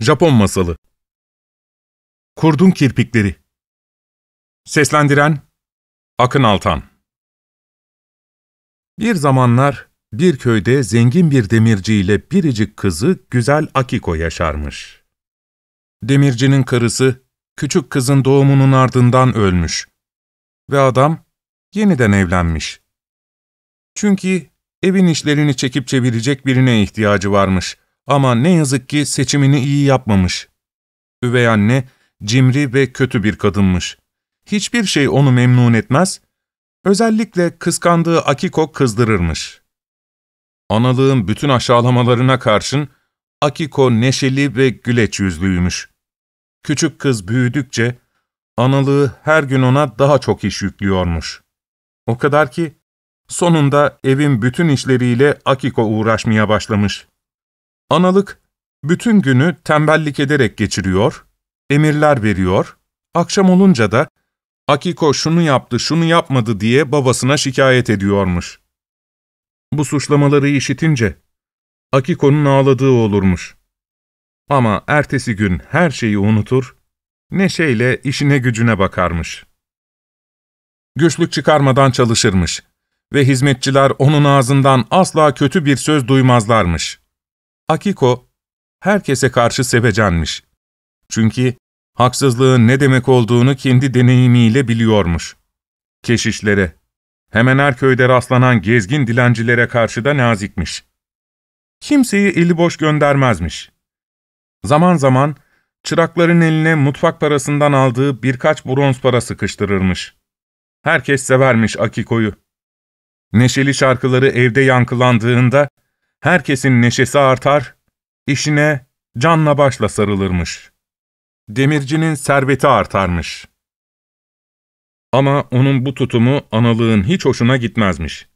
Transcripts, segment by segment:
Japon Masalı Kurdun Kirpikleri Seslendiren Akın Altan Bir zamanlar bir köyde zengin bir demirci ile biricik kızı güzel Akiko yaşarmış. Demircinin karısı küçük kızın doğumunun ardından ölmüş ve adam yeniden evlenmiş. Çünkü evin işlerini çekip çevirecek birine ihtiyacı varmış.'' Ama ne yazık ki seçimini iyi yapmamış. Üvey anne cimri ve kötü bir kadınmış. Hiçbir şey onu memnun etmez, özellikle kıskandığı Akiko kızdırırmış. Analığın bütün aşağılamalarına karşın Akiko neşeli ve güleç yüzlüymüş. Küçük kız büyüdükçe analığı her gün ona daha çok iş yüklüyormuş. O kadar ki sonunda evin bütün işleriyle Akiko uğraşmaya başlamış. Analık bütün günü tembellik ederek geçiriyor, emirler veriyor, akşam olunca da Akiko şunu yaptı, şunu yapmadı diye babasına şikayet ediyormuş. Bu suçlamaları işitince Akiko'nun ağladığı olurmuş. Ama ertesi gün her şeyi unutur, neşeyle işine gücüne bakarmış. Güçlük çıkarmadan çalışırmış ve hizmetçiler onun ağzından asla kötü bir söz duymazlarmış. Akiko, herkese karşı sevecenmiş. Çünkü haksızlığın ne demek olduğunu kendi deneyimiyle biliyormuş. Keşişlere, hemen her köyde rastlanan gezgin dilencilere karşı da nazikmiş. Kimseyi eli boş göndermezmiş. Zaman zaman çırakların eline mutfak parasından aldığı birkaç bronz para sıkıştırırmış. Herkes severmiş Akiko'yu. Neşeli şarkıları evde yankılandığında herkesin neşesi artar, işine canla başla sarılırmış. Demircinin serveti artarmış. Ama onun bu tutumu analığın hiç hoşuna gitmezmiş.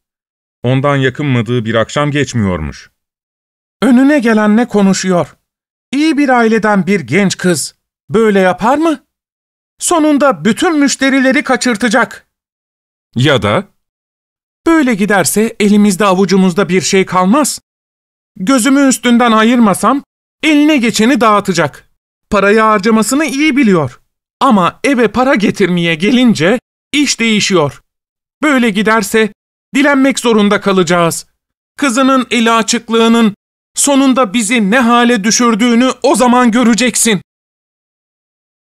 Ondan yakınmadığı bir akşam geçmiyormuş. Önüne gelen ne konuşuyor? İyi bir aileden bir genç kız böyle yapar mı? Sonunda bütün müşterileri kaçırtacak. Ya da? Böyle giderse elimizde avucumuzda bir şey kalmaz. Gözümü üstünden ayırmasam eline geçeni dağıtacak. Parayı harcamasını iyi biliyor. Ama eve para getirmeye gelince iş değişiyor. Böyle giderse dilenmek zorunda kalacağız. Kızının eli açıklığının sonunda bizi ne hale düşürdüğünü o zaman göreceksin.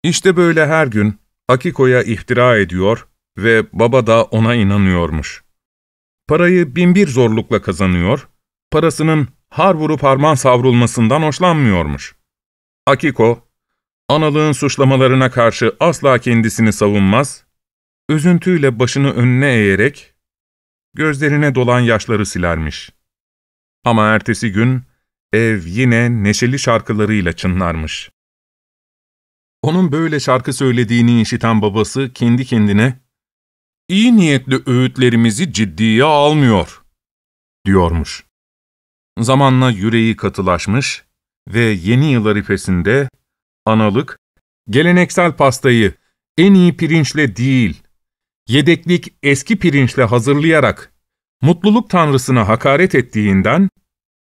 İşte böyle her gün Akiko'ya iftira ediyor ve baba da ona inanıyormuş. Parayı binbir zorlukla kazanıyor, parasının har vurup harman savrulmasından hoşlanmıyormuş. Akiko, analığın suçlamalarına karşı asla kendisini savunmaz, üzüntüyle başını önüne eğerek gözlerine dolan yaşları silermiş. Ama ertesi gün ev yine neşeli şarkılarıyla çınlarmış. Onun böyle şarkı söylediğini işiten babası kendi kendine ''İyi niyetli öğütlerimizi ciddiye almıyor.'' diyormuş. Zamanla yüreği katılaşmış ve yeni yıl arifesinde analık, geleneksel pastayı en iyi pirinçle değil, yedeklik eski pirinçle hazırlayarak mutluluk tanrısına hakaret ettiğinden,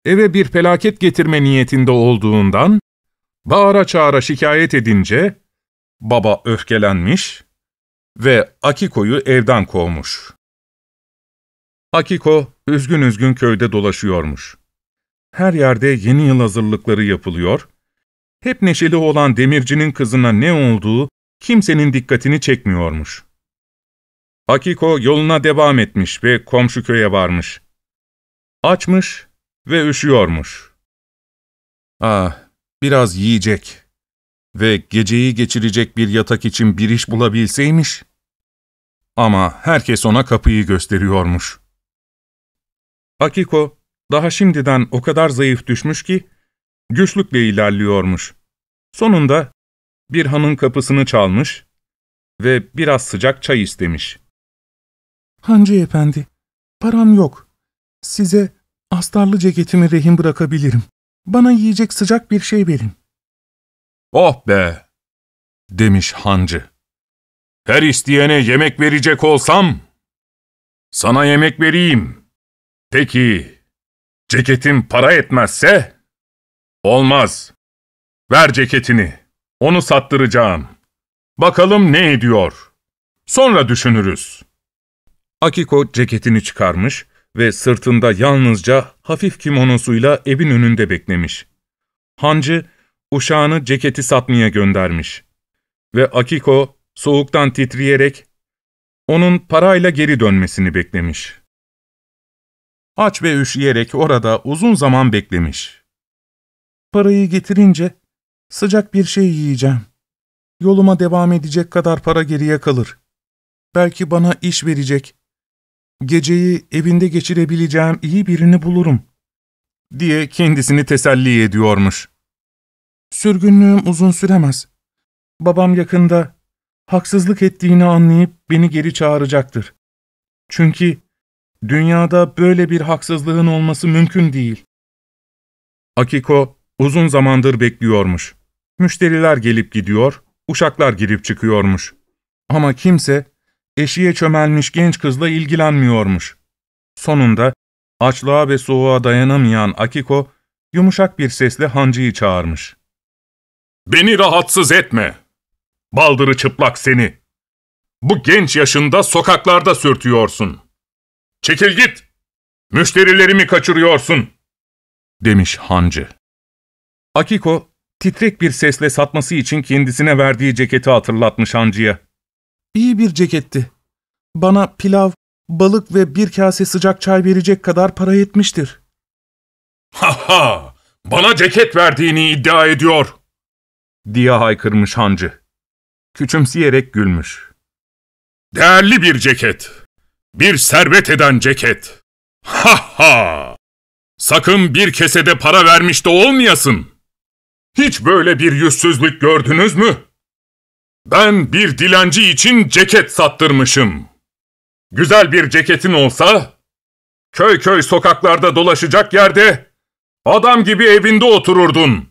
eve bir felaket getirme niyetinde olduğundan, bağıra çağıra şikayet edince, baba öfkelenmiş ve Akiko'yu evden kovmuş. Akiko üzgün üzgün köyde dolaşıyormuş. Her yerde yeni yıl hazırlıkları yapılıyor. Hep neşeli olan demircinin kızına ne olduğu kimsenin dikkatini çekmiyormuş. Akiko yoluna devam etmiş ve komşu köye varmış. Açmış ve üşüyormuş. Ah, biraz yiyecek ve geceyi geçirecek bir yatak için bir iş bulabilseymiş. Ama herkes ona kapıyı gösteriyormuş. Akiko daha şimdiden o kadar zayıf düşmüş ki, güçlükle ilerliyormuş. Sonunda bir hanın kapısını çalmış ve biraz sıcak çay istemiş. ''Hancı efendi, param yok. Size astarlı ceketimi rehin bırakabilirim. Bana yiyecek sıcak bir şey verin.'' ''Oh be!'' demiş hancı. ''Her isteyene yemek verecek olsam, sana yemek vereyim. Peki, Ceketin para etmezse? Olmaz. Ver ceketini. Onu sattıracağım. Bakalım ne ediyor. Sonra düşünürüz. Akiko ceketini çıkarmış ve sırtında yalnızca hafif kimonosuyla evin önünde beklemiş. Hancı, uşağını ceketi satmaya göndermiş. Ve Akiko, soğuktan titreyerek, onun parayla geri dönmesini beklemiş.'' Aç ve üşüyerek orada uzun zaman beklemiş. Parayı getirince sıcak bir şey yiyeceğim. Yoluma devam edecek kadar para geriye kalır. Belki bana iş verecek. Geceyi evinde geçirebileceğim iyi birini bulurum. Diye kendisini teselli ediyormuş. Sürgünlüğüm uzun süremez. Babam yakında haksızlık ettiğini anlayıp beni geri çağıracaktır. Çünkü Dünyada böyle bir haksızlığın olması mümkün değil. Akiko uzun zamandır bekliyormuş. Müşteriler gelip gidiyor, uşaklar girip çıkıyormuş. Ama kimse eşiğe çömelmiş genç kızla ilgilenmiyormuş. Sonunda açlığa ve soğuğa dayanamayan Akiko yumuşak bir sesle hancıyı çağırmış. ''Beni rahatsız etme! Baldırı çıplak seni! Bu genç yaşında sokaklarda sürtüyorsun.'' Çekil git! Müşterilerimi kaçırıyorsun!'' demiş hancı. Akiko, titrek bir sesle satması için kendisine verdiği ceketi hatırlatmış hancıya. ''İyi bir ceketti. Bana pilav, balık ve bir kase sıcak çay verecek kadar para yetmiştir. ''Ha ha! Bana ceket verdiğini iddia ediyor!'' diye haykırmış hancı. Küçümseyerek gülmüş. ''Değerli bir ceket.'' Bir servet eden ceket. Ha ha! Sakın bir kesede para vermiş de olmayasın. Hiç böyle bir yüzsüzlük gördünüz mü? Ben bir dilenci için ceket sattırmışım. Güzel bir ceketin olsa, köy köy sokaklarda dolaşacak yerde, adam gibi evinde otururdun.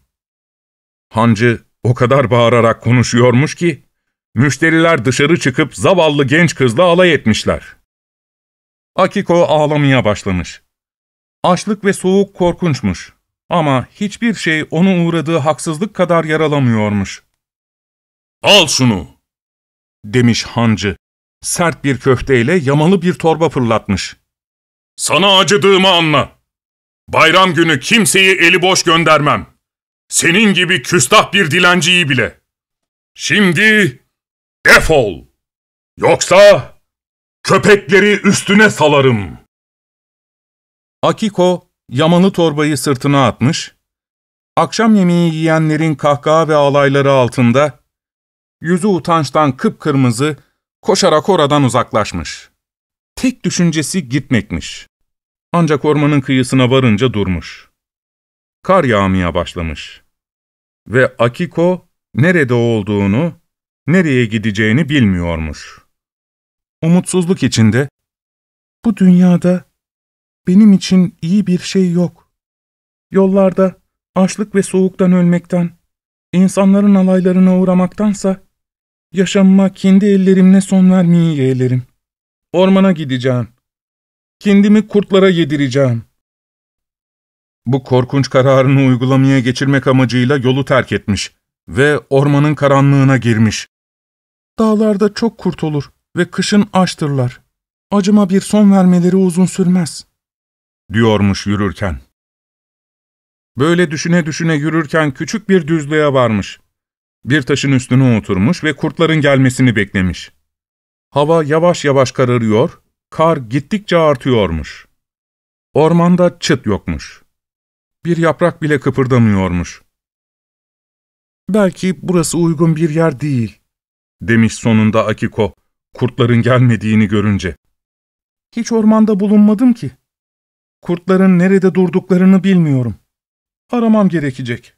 Hancı o kadar bağırarak konuşuyormuş ki, müşteriler dışarı çıkıp zavallı genç kızla alay etmişler. Akiko ağlamaya başlamış. Açlık ve soğuk korkunçmuş. Ama hiçbir şey onu uğradığı haksızlık kadar yaralamıyormuş. ''Al şunu!'' demiş hancı. Sert bir köfteyle yamalı bir torba fırlatmış. ''Sana acıdığımı anla. Bayram günü kimseyi eli boş göndermem. Senin gibi küstah bir dilenciyi bile. Şimdi defol. Yoksa Köpekleri üstüne salarım. Akiko Yaman'ı torbayı sırtına atmış, akşam yemeği yiyenlerin kahkaha ve alayları altında, yüzü utançtan kıpkırmızı, koşarak oradan uzaklaşmış. Tek düşüncesi gitmekmiş. Ancak ormanın kıyısına varınca durmuş. Kar yağmaya başlamış. Ve Akiko nerede olduğunu, nereye gideceğini bilmiyormuş.'' umutsuzluk içinde, ''Bu dünyada benim için iyi bir şey yok. Yollarda açlık ve soğuktan ölmekten, insanların alaylarına uğramaktansa, yaşamıma kendi ellerimle son vermeyi yeğlerim. Ormana gideceğim. Kendimi kurtlara yedireceğim.'' Bu korkunç kararını uygulamaya geçirmek amacıyla yolu terk etmiş ve ormanın karanlığına girmiş. Dağlarda çok kurt olur ve kışın açtırlar. Acıma bir son vermeleri uzun sürmez.'' diyormuş yürürken. Böyle düşüne düşüne yürürken küçük bir düzlüğe varmış. Bir taşın üstüne oturmuş ve kurtların gelmesini beklemiş. Hava yavaş yavaş kararıyor, kar gittikçe artıyormuş. Ormanda çıt yokmuş. Bir yaprak bile kıpırdamıyormuş. Belki burası uygun bir yer değil, demiş sonunda Akiko kurtların gelmediğini görünce. Hiç ormanda bulunmadım ki. Kurtların nerede durduklarını bilmiyorum. Aramam gerekecek.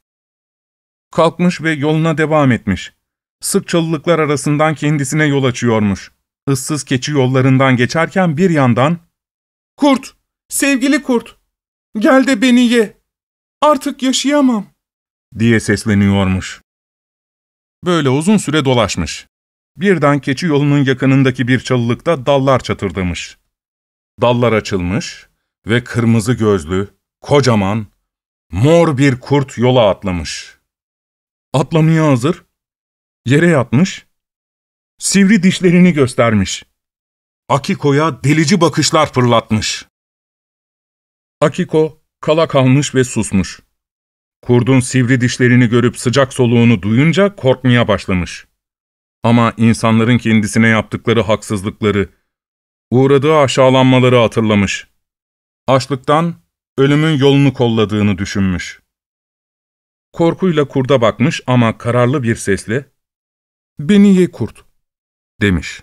Kalkmış ve yoluna devam etmiş. Sık çalılıklar arasından kendisine yol açıyormuş. Issız keçi yollarından geçerken bir yandan ''Kurt, sevgili kurt, gel de beni ye. Artık yaşayamam.'' diye sesleniyormuş. Böyle uzun süre dolaşmış. Birden keçi yolunun yakınındaki bir çalılıkta dallar çatırdamış. Dallar açılmış ve kırmızı gözlü, kocaman, mor bir kurt yola atlamış. Atlamaya hazır, yere yatmış, sivri dişlerini göstermiş. Akiko'ya delici bakışlar fırlatmış. Akiko kala kalmış ve susmuş. Kurdun sivri dişlerini görüp sıcak soluğunu duyunca korkmaya başlamış. Ama insanların kendisine yaptıkları haksızlıkları, uğradığı aşağılanmaları hatırlamış. Açlıktan ölümün yolunu kolladığını düşünmüş. Korkuyla kurda bakmış ama kararlı bir sesle, ''Beni ye kurt.'' demiş.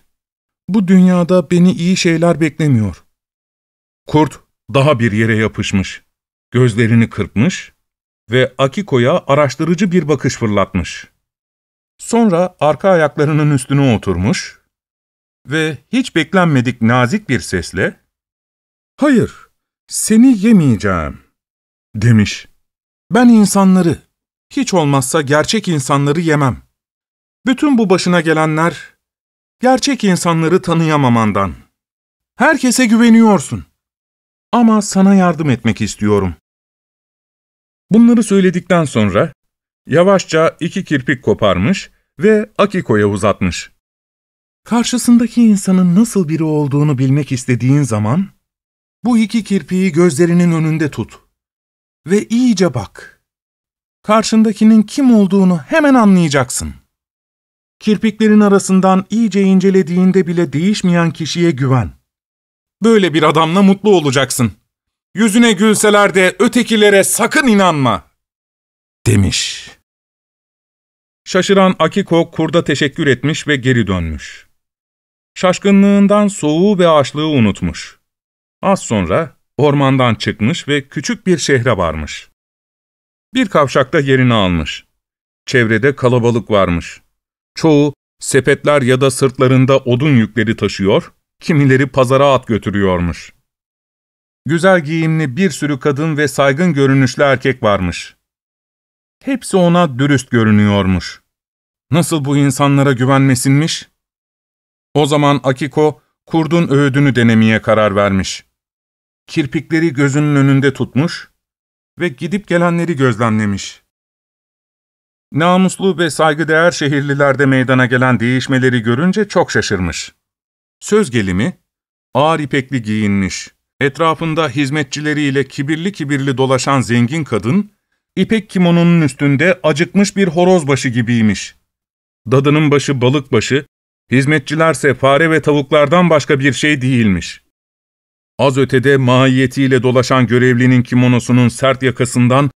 ''Bu dünyada beni iyi şeyler beklemiyor.'' Kurt daha bir yere yapışmış, gözlerini kırpmış ve Akiko'ya araştırıcı bir bakış fırlatmış. Sonra arka ayaklarının üstüne oturmuş ve hiç beklenmedik nazik bir sesle ''Hayır, seni yemeyeceğim.'' demiş. ''Ben insanları, hiç olmazsa gerçek insanları yemem. Bütün bu başına gelenler, gerçek insanları tanıyamamandan. Herkese güveniyorsun. Ama sana yardım etmek istiyorum.'' Bunları söyledikten sonra yavaşça iki kirpik koparmış ve Akiko'ya uzatmış. Karşısındaki insanın nasıl biri olduğunu bilmek istediğin zaman, bu iki kirpiği gözlerinin önünde tut ve iyice bak. Karşındakinin kim olduğunu hemen anlayacaksın. Kirpiklerin arasından iyice incelediğinde bile değişmeyen kişiye güven. Böyle bir adamla mutlu olacaksın. Yüzüne gülseler de ötekilere sakın inanma, demiş.'' Şaşıran Akiko kurda teşekkür etmiş ve geri dönmüş. Şaşkınlığından soğuğu ve açlığı unutmuş. Az sonra ormandan çıkmış ve küçük bir şehre varmış. Bir kavşakta yerini almış. Çevrede kalabalık varmış. Çoğu sepetler ya da sırtlarında odun yükleri taşıyor, kimileri pazara at götürüyormuş. Güzel giyimli bir sürü kadın ve saygın görünüşlü erkek varmış. Hepsi ona dürüst görünüyormuş. Nasıl bu insanlara güvenmesinmiş? O zaman Akiko, kurdun öğüdünü denemeye karar vermiş. Kirpikleri gözünün önünde tutmuş ve gidip gelenleri gözlemlemiş. Namuslu ve saygıdeğer şehirlilerde meydana gelen değişmeleri görünce çok şaşırmış. Söz gelimi, ağır ipekli giyinmiş, etrafında hizmetçileriyle kibirli kibirli dolaşan zengin kadın, ipek kimonunun üstünde acıkmış bir horoz başı gibiymiş.'' Dadının başı balık başı, hizmetçilerse fare ve tavuklardan başka bir şey değilmiş. Az ötede mahiyetiyle dolaşan görevlinin kimonosunun sert yakasından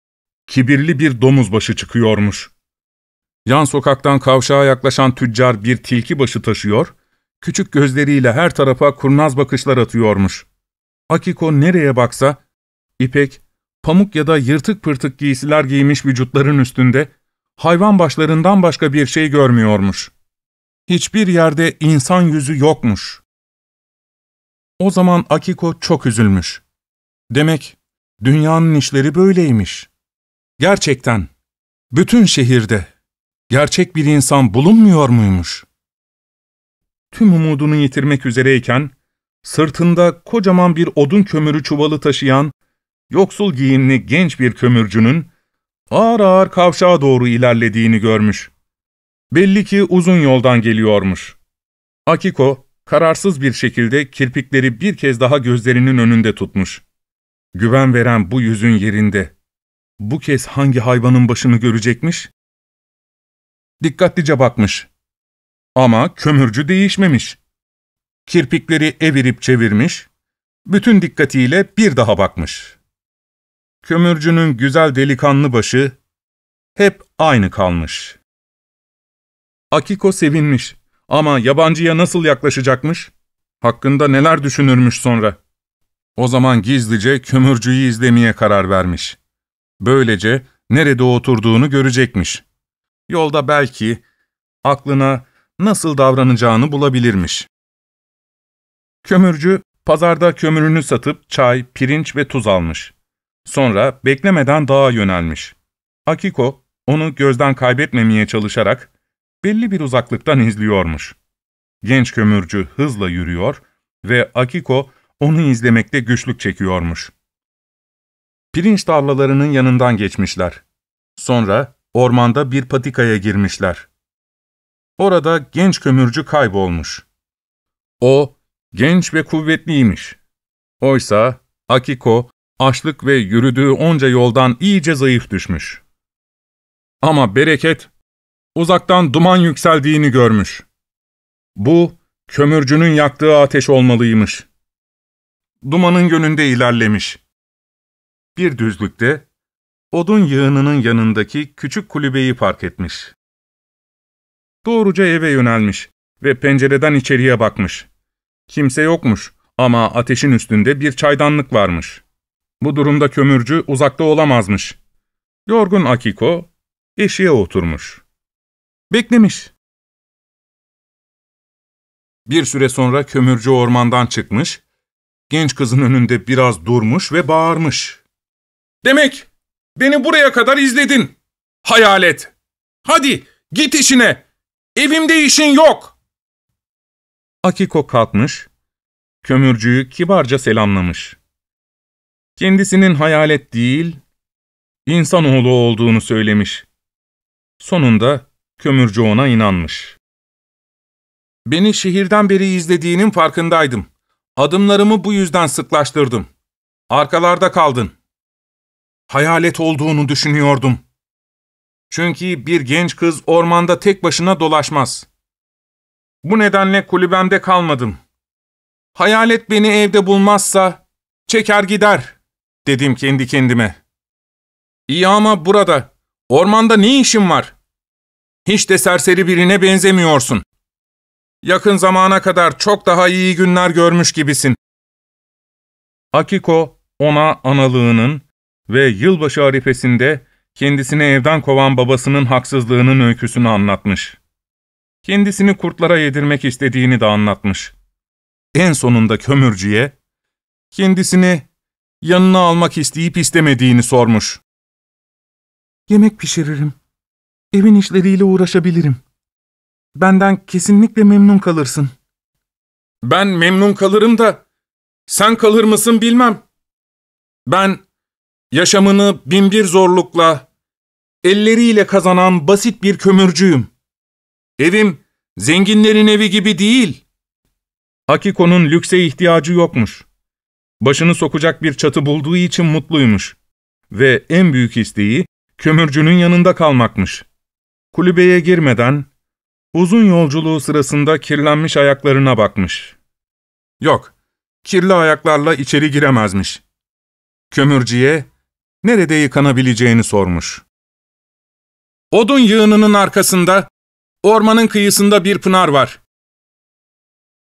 kibirli bir domuz başı çıkıyormuş. Yan sokaktan kavşağa yaklaşan tüccar bir tilki başı taşıyor, küçük gözleriyle her tarafa kurnaz bakışlar atıyormuş. Akiko nereye baksa, ipek, pamuk ya da yırtık pırtık giysiler giymiş vücutların üstünde hayvan başlarından başka bir şey görmüyormuş. Hiçbir yerde insan yüzü yokmuş. O zaman Akiko çok üzülmüş. Demek dünyanın işleri böyleymiş. Gerçekten bütün şehirde gerçek bir insan bulunmuyor muymuş? Tüm umudunu yitirmek üzereyken, sırtında kocaman bir odun kömürü çuvalı taşıyan, yoksul giyimli genç bir kömürcünün, ağır ağır kavşağa doğru ilerlediğini görmüş. Belli ki uzun yoldan geliyormuş. Akiko, kararsız bir şekilde kirpikleri bir kez daha gözlerinin önünde tutmuş. Güven veren bu yüzün yerinde. Bu kez hangi hayvanın başını görecekmiş? Dikkatlice bakmış. Ama kömürcü değişmemiş. Kirpikleri evirip çevirmiş, bütün dikkatiyle bir daha bakmış. Kömürcünün güzel delikanlı başı hep aynı kalmış. Akiko sevinmiş ama yabancıya nasıl yaklaşacakmış? Hakkında neler düşünürmüş sonra? O zaman gizlice kömürcüyü izlemeye karar vermiş. Böylece nerede oturduğunu görecekmiş. Yolda belki aklına nasıl davranacağını bulabilirmiş. Kömürcü pazarda kömürünü satıp çay, pirinç ve tuz almış. Sonra beklemeden dağa yönelmiş. Akiko, onu gözden kaybetmemeye çalışarak belli bir uzaklıktan izliyormuş. Genç kömürcü hızla yürüyor ve Akiko onu izlemekte güçlük çekiyormuş. Pirinç tarlalarının yanından geçmişler. Sonra ormanda bir patikaya girmişler. Orada genç kömürcü kaybolmuş. O, genç ve kuvvetliymiş. Oysa Akiko, açlık ve yürüdüğü onca yoldan iyice zayıf düşmüş. Ama bereket, uzaktan duman yükseldiğini görmüş. Bu, kömürcünün yaktığı ateş olmalıymış. Dumanın yönünde ilerlemiş. Bir düzlükte, odun yığınının yanındaki küçük kulübeyi fark etmiş. Doğruca eve yönelmiş ve pencereden içeriye bakmış. Kimse yokmuş ama ateşin üstünde bir çaydanlık varmış. Bu durumda kömürcü uzakta olamazmış. Yorgun Akiko, eşiğe oturmuş. Beklemiş. Bir süre sonra kömürcü ormandan çıkmış, genç kızın önünde biraz durmuş ve bağırmış. ''Demek beni buraya kadar izledin, hayalet. Hadi git işine, evimde işin yok.'' Akiko kalkmış, kömürcüyü kibarca selamlamış. Kendisinin hayalet değil, insanoğlu olduğunu söylemiş. Sonunda kömürcü ona inanmış. Beni şehirden beri izlediğinin farkındaydım. Adımlarımı bu yüzden sıklaştırdım. Arkalarda kaldın. Hayalet olduğunu düşünüyordum. Çünkü bir genç kız ormanda tek başına dolaşmaz. Bu nedenle kulübemde kalmadım. Hayalet beni evde bulmazsa çeker gider.'' dedim kendi kendime. İyi ama burada, ormanda ne işin var? Hiç de serseri birine benzemiyorsun. Yakın zamana kadar çok daha iyi günler görmüş gibisin. Akiko ona analığının ve yılbaşı arifesinde kendisini evden kovan babasının haksızlığının öyküsünü anlatmış. Kendisini kurtlara yedirmek istediğini de anlatmış. En sonunda kömürcüye, kendisini yanına almak isteyip istemediğini sormuş. Yemek pişiririm. Evin işleriyle uğraşabilirim. Benden kesinlikle memnun kalırsın. Ben memnun kalırım da sen kalır mısın bilmem. Ben yaşamını binbir zorlukla, elleriyle kazanan basit bir kömürcüyüm. Evim zenginlerin evi gibi değil. Hakiko'nun lükse ihtiyacı yokmuş. Başını sokacak bir çatı bulduğu için mutluymuş. Ve en büyük isteği kömürcünün yanında kalmakmış. Kulübeye girmeden uzun yolculuğu sırasında kirlenmiş ayaklarına bakmış. Yok, kirli ayaklarla içeri giremezmiş. Kömürciye nerede yıkanabileceğini sormuş. Odun yığınının arkasında, ormanın kıyısında bir pınar var.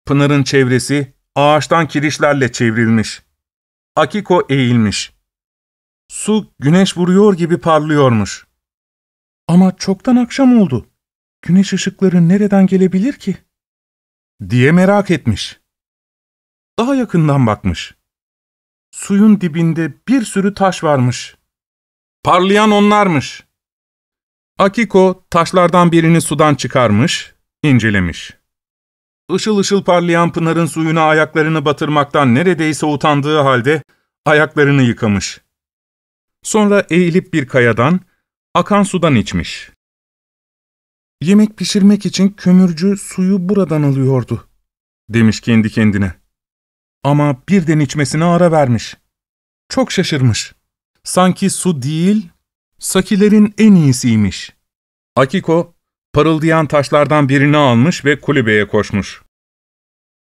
Pınarın çevresi ağaçtan kirişlerle çevrilmiş. Akiko eğilmiş. Su güneş vuruyor gibi parlıyormuş. Ama çoktan akşam oldu. Güneş ışıkları nereden gelebilir ki? Diye merak etmiş. Daha yakından bakmış. Suyun dibinde bir sürü taş varmış. Parlayan onlarmış. Akiko taşlardan birini sudan çıkarmış, incelemiş. Işıl ışıl parlayan Pınar'ın suyuna ayaklarını batırmaktan neredeyse utandığı halde ayaklarını yıkamış. Sonra eğilip bir kayadan, akan sudan içmiş. Yemek pişirmek için kömürcü suyu buradan alıyordu, demiş kendi kendine. Ama birden içmesine ara vermiş. Çok şaşırmış. Sanki su değil, sakilerin en iyisiymiş. Akiko parıldayan taşlardan birini almış ve kulübeye koşmuş.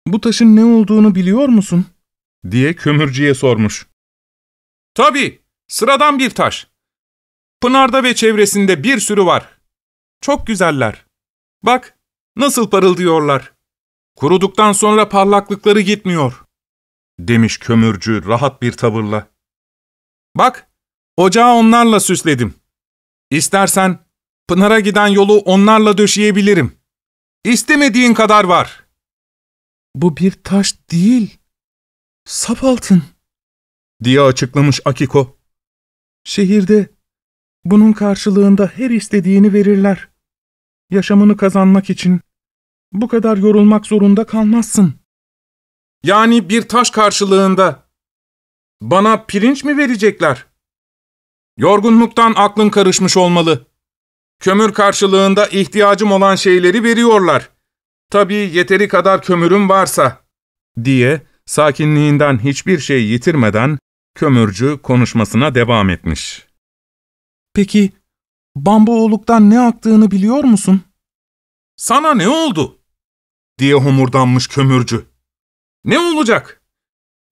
''Bu taşın ne olduğunu biliyor musun?'' diye kömürcüye sormuş. ''Tabii, sıradan bir taş. Pınarda ve çevresinde bir sürü var. Çok güzeller. Bak, nasıl parıldıyorlar. Kuruduktan sonra parlaklıkları gitmiyor.'' demiş kömürcü rahat bir tavırla. ''Bak, ocağı onlarla süsledim. İstersen Pınar'a giden yolu onlarla döşeyebilirim. İstemediğin kadar var. Bu bir taş değil. Sap altın. Diye açıklamış Akiko. Şehirde bunun karşılığında her istediğini verirler. Yaşamını kazanmak için. Bu kadar yorulmak zorunda kalmazsın. Yani bir taş karşılığında. Bana pirinç mi verecekler? Yorgunluktan aklın karışmış olmalı. Kömür karşılığında ihtiyacım olan şeyleri veriyorlar. Tabii yeteri kadar kömürüm varsa." diye sakinliğinden hiçbir şey yitirmeden kömürcü konuşmasına devam etmiş. Peki, Bambuoluk'tan ne aktığını biliyor musun? Sana ne oldu? diye homurdanmış kömürcü. Ne olacak?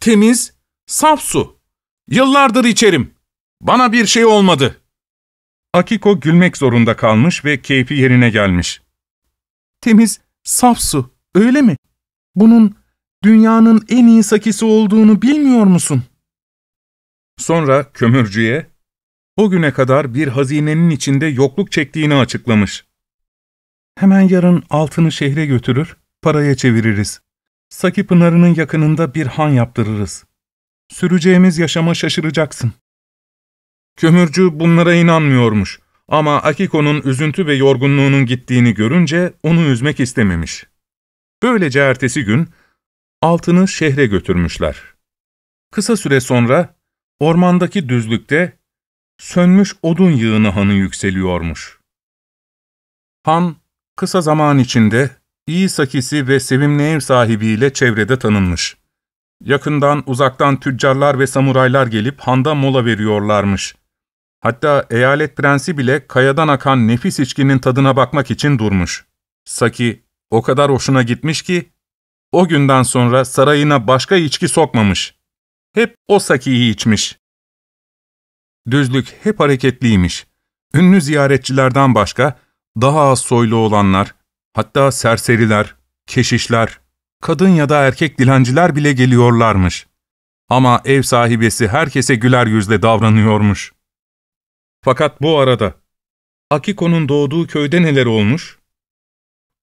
Temiz, saf su. Yıllardır içerim. Bana bir şey olmadı.'' Akiko gülmek zorunda kalmış ve keyfi yerine gelmiş. Temiz, saf su, öyle mi? Bunun dünyanın en iyi sakisi olduğunu bilmiyor musun? Sonra kömürcüye, o güne kadar bir hazinenin içinde yokluk çektiğini açıklamış. Hemen yarın altını şehre götürür, paraya çeviririz. Saki Pınarı'nın yakınında bir han yaptırırız. Süreceğimiz yaşama şaşıracaksın. Kömürcü bunlara inanmıyormuş ama Akiko'nun üzüntü ve yorgunluğunun gittiğini görünce onu üzmek istememiş. Böylece ertesi gün altını şehre götürmüşler. Kısa süre sonra ormandaki düzlükte sönmüş odun yığını hanı yükseliyormuş. Han kısa zaman içinde iyi sakisi ve sevimli ev sahibiyle çevrede tanınmış. Yakından uzaktan tüccarlar ve samuraylar gelip handa mola veriyorlarmış. Hatta eyalet prensi bile kayadan akan nefis içkinin tadına bakmak için durmuş. Saki o kadar hoşuna gitmiş ki, o günden sonra sarayına başka içki sokmamış. Hep o Saki'yi içmiş. Düzlük hep hareketliymiş. Ünlü ziyaretçilerden başka, daha az soylu olanlar, hatta serseriler, keşişler, kadın ya da erkek dilenciler bile geliyorlarmış. Ama ev sahibesi herkese güler yüzle davranıyormuş.'' Fakat bu arada Akiko'nun doğduğu köyde neler olmuş?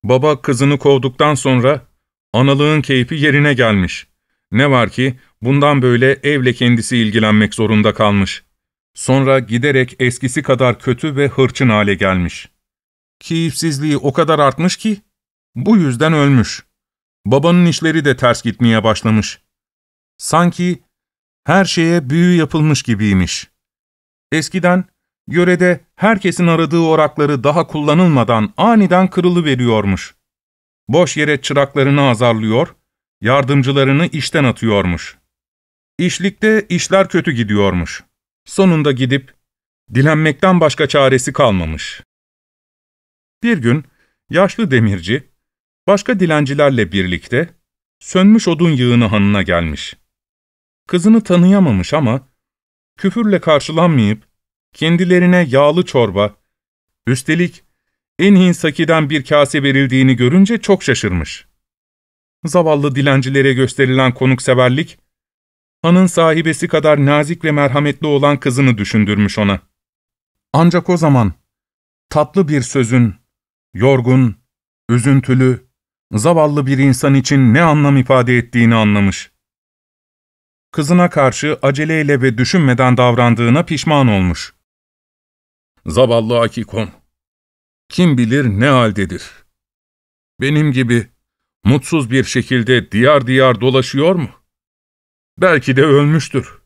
Baba kızını kovduktan sonra analığın keyfi yerine gelmiş. Ne var ki bundan böyle evle kendisi ilgilenmek zorunda kalmış. Sonra giderek eskisi kadar kötü ve hırçın hale gelmiş. Keyifsizliği o kadar artmış ki bu yüzden ölmüş. Babanın işleri de ters gitmeye başlamış. Sanki her şeye büyü yapılmış gibiymiş. Eskiden Yörede herkesin aradığı orakları daha kullanılmadan aniden kırılıveriyormuş. Boş yere çıraklarını azarlıyor, yardımcılarını işten atıyormuş. İşlikte işler kötü gidiyormuş. Sonunda gidip dilenmekten başka çaresi kalmamış. Bir gün yaşlı demirci, başka dilencilerle birlikte sönmüş odun yığını hanına gelmiş. Kızını tanıyamamış ama küfürle karşılanmayıp kendilerine yağlı çorba, üstelik en hinsakiden bir kase verildiğini görünce çok şaşırmış. Zavallı dilencilere gösterilen konukseverlik, hanın sahibesi kadar nazik ve merhametli olan kızını düşündürmüş ona. Ancak o zaman, tatlı bir sözün, yorgun, üzüntülü, zavallı bir insan için ne anlam ifade ettiğini anlamış. Kızına karşı aceleyle ve düşünmeden davrandığına pişman olmuş. Zavallı Akikom. Kim bilir ne haldedir. Benim gibi mutsuz bir şekilde diyar diyar dolaşıyor mu? Belki de ölmüştür.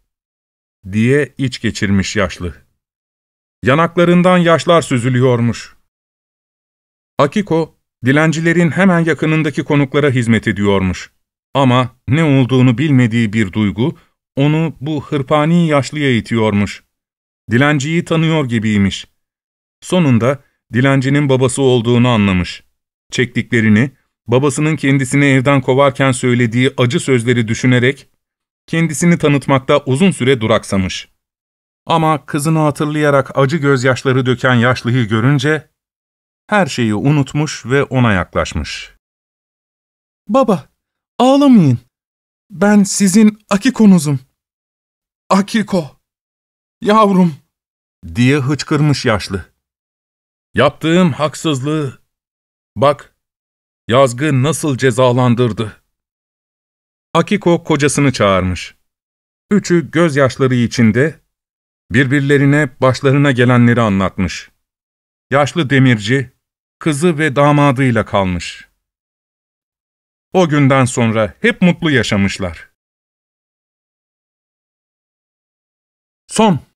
Diye iç geçirmiş yaşlı. Yanaklarından yaşlar süzülüyormuş. Akiko, dilencilerin hemen yakınındaki konuklara hizmet ediyormuş. Ama ne olduğunu bilmediği bir duygu, onu bu hırpani yaşlıya itiyormuş. Dilenciyi tanıyor gibiymiş. Sonunda dilencinin babası olduğunu anlamış. Çektiklerini, babasının kendisini evden kovarken söylediği acı sözleri düşünerek kendisini tanıtmakta uzun süre duraksamış. Ama kızını hatırlayarak acı gözyaşları döken yaşlıyı görünce her şeyi unutmuş ve ona yaklaşmış. ''Baba, ağlamayın. Ben sizin Akiko'nuzum.'' Akiko Yavrum! diye hıçkırmış yaşlı. Yaptığım haksızlığı, bak, yazgı nasıl cezalandırdı. Akiko kocasını çağırmış. Üçü gözyaşları içinde, birbirlerine başlarına gelenleri anlatmış. Yaşlı demirci, kızı ve damadıyla kalmış. O günden sonra hep mutlu yaşamışlar. Son